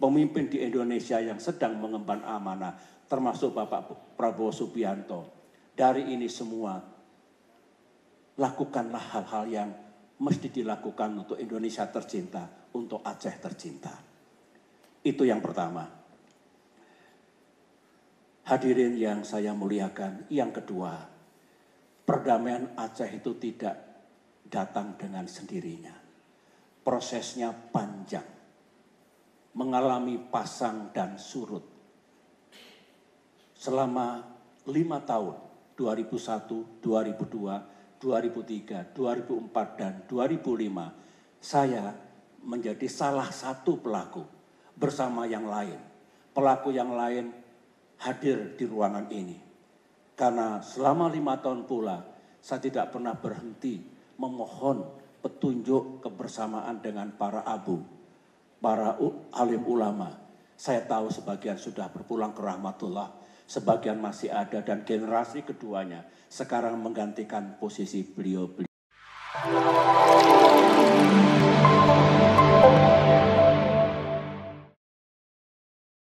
pemimpin di Indonesia yang sedang mengemban amanah, termasuk Bapak Prabowo Subianto. Dari ini semua, lakukanlah hal-hal yang mesti dilakukan untuk Indonesia tercinta, untuk Aceh tercinta. Itu yang pertama. Hadirin yang saya muliakan, yang kedua, perdamaian Aceh itu tidak datang dengan sendirinya. Prosesnya panjang mengalami pasang dan surut. Selama lima tahun, 2001, 2002, 2003, 2004, dan 2005, saya menjadi salah satu pelaku bersama yang lain. Pelaku yang lain hadir di ruangan ini. Karena selama lima tahun pula, saya tidak pernah berhenti memohon petunjuk kebersamaan dengan para abu para alim ulama. Saya tahu sebagian sudah berpulang ke rahmatullah, sebagian masih ada dan generasi keduanya sekarang menggantikan posisi beliau-beliau.